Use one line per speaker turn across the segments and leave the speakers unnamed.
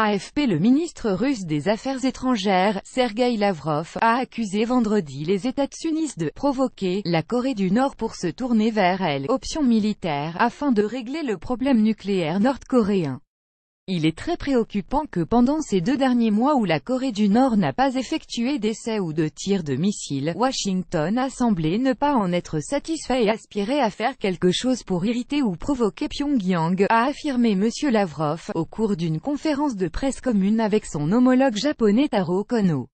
AFP Le ministre russe des Affaires étrangères, Sergueï Lavrov, a accusé vendredi les États unis de « provoquer » la Corée du Nord pour se tourner vers elle, option militaire, afin de régler le problème nucléaire nord-coréen. Il est très préoccupant que pendant ces deux derniers mois où la Corée du Nord n'a pas effectué d'essais ou de tirs de missiles, Washington a semblé ne pas en être satisfait et aspirer à faire quelque chose pour irriter ou provoquer Pyongyang, a affirmé M. Lavrov, au cours d'une conférence de presse commune avec son homologue japonais Taro Kono.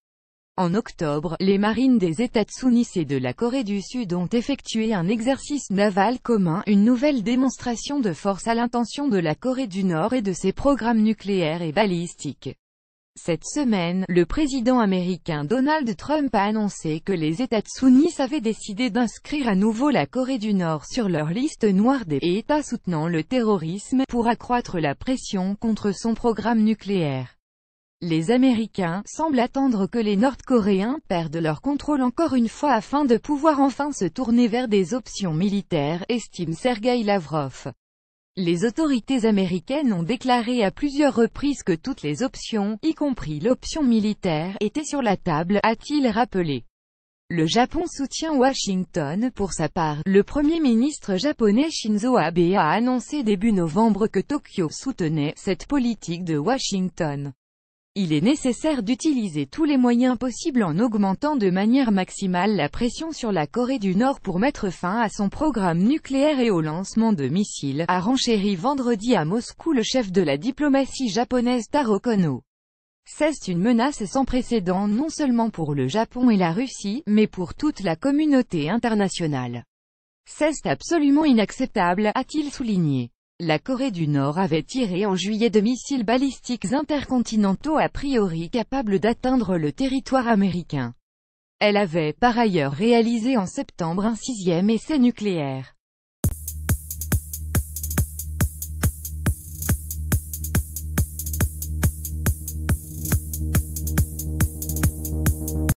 En octobre, les marines des États unis et de la Corée du Sud ont effectué un exercice naval commun, une nouvelle démonstration de force à l'intention de la Corée du Nord et de ses programmes nucléaires et balistiques. Cette semaine, le président américain Donald Trump a annoncé que les États unis avaient décidé d'inscrire à nouveau la Corée du Nord sur leur liste noire des États soutenant le terrorisme pour accroître la pression contre son programme nucléaire les Américains semblent attendre que les Nord-Coréens perdent leur contrôle encore une fois afin de pouvoir enfin se tourner vers des options militaires, estime Sergei Lavrov. Les autorités américaines ont déclaré à plusieurs reprises que toutes les options, y compris l'option militaire, étaient sur la table, a-t-il rappelé. Le Japon soutient Washington pour sa part. Le premier ministre japonais Shinzo Abe a annoncé début novembre que Tokyo soutenait cette politique de Washington. Il est nécessaire d'utiliser tous les moyens possibles en augmentant de manière maximale la pression sur la Corée du Nord pour mettre fin à son programme nucléaire et au lancement de missiles, a renchéri vendredi à Moscou le chef de la diplomatie japonaise Taro Kono. C'est une menace sans précédent non seulement pour le Japon et la Russie, mais pour toute la communauté internationale. C'est absolument inacceptable, a-t-il souligné. La Corée du Nord avait tiré en juillet de missiles balistiques intercontinentaux a priori capables d'atteindre le territoire américain. Elle avait par ailleurs réalisé en septembre un sixième essai nucléaire.